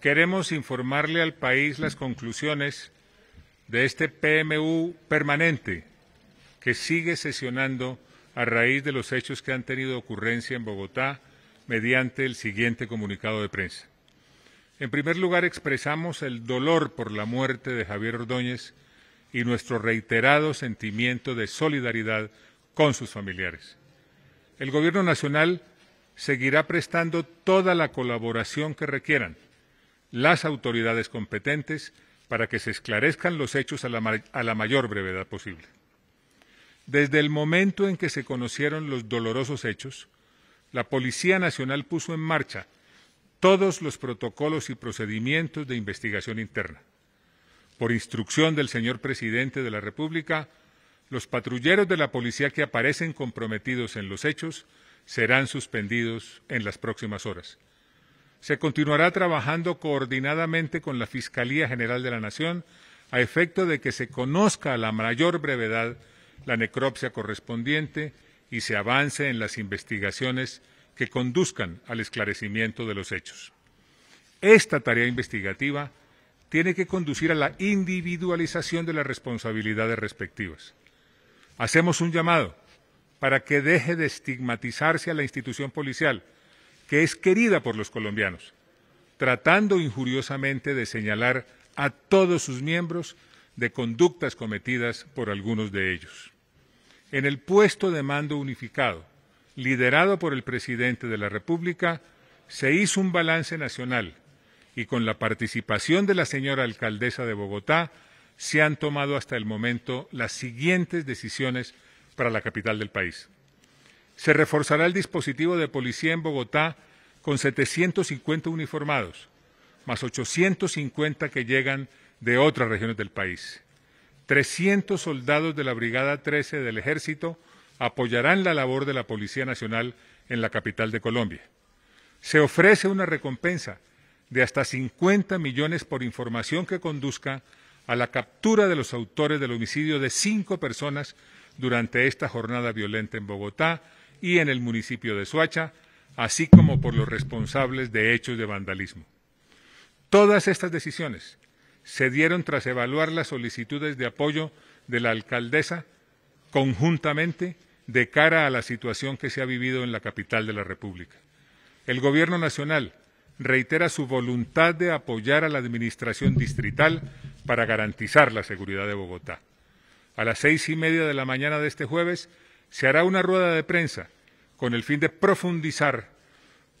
queremos informarle al país las conclusiones de este PMU permanente que sigue sesionando a raíz de los hechos que han tenido ocurrencia en Bogotá mediante el siguiente comunicado de prensa. En primer lugar, expresamos el dolor por la muerte de Javier Ordóñez y nuestro reiterado sentimiento de solidaridad con sus familiares. El Gobierno Nacional seguirá prestando toda la colaboración que requieran las autoridades competentes para que se esclarezcan los hechos a la, mayor brevedad posible. Desde el momento en que se conocieron los dolorosos hechos, la Policía Nacional puso en marcha todos los protocolos y procedimientos de investigación interna. Por instrucción del señor presidente de la República, los patrulleros de la policía que aparecen comprometidos en los hechos serán suspendidos en las próximas horas se continuará trabajando coordinadamente con la Fiscalía General de la Nación a efecto de que se conozca a la mayor brevedad la necropsia correspondiente y se avance en las investigaciones que conduzcan al esclarecimiento de los hechos. Esta tarea investigativa tiene que conducir a la individualización de las responsabilidades respectivas. Hacemos un llamado para que deje de estigmatizarse a la institución policial, que es querida por los colombianos, tratando injuriosamente de señalar a todos sus miembros de conductas cometidas por algunos de ellos. En el puesto de mando unificado, liderado por el presidente de la República, se hizo un balance nacional y con la participación de la señora alcaldesa de Bogotá se han tomado hasta el momento las siguientes decisiones para la capital del país. Se reforzará el dispositivo de policía en Bogotá con 750 uniformados, más 850 que llegan de otras regiones del país. 300 soldados de la Brigada 13 del Ejército apoyarán la labor de la Policía Nacional en la capital de Colombia. Se ofrece una recompensa de hasta 50 millones por información que conduzca a la captura de los autores del homicidio de cinco personas durante esta jornada violenta en Bogotá, y en el municipio de Suacha, así como por los responsables de hechos de vandalismo. Todas estas decisiones se dieron tras evaluar las solicitudes de apoyo de la alcaldesa conjuntamente de cara a la situación que se ha vivido en la capital de la República. El Gobierno Nacional reitera su voluntad de apoyar a la Administración Distrital para garantizar la seguridad de Bogotá. A las seis y media de la mañana de este jueves se hará una rueda de prensa con el fin de profundizar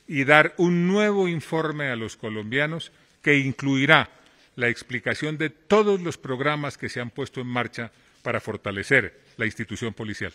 y dar un nuevo informe a los colombianos que incluirá la explicación de todos los programas que se han puesto en marcha para fortalecer la institución policial.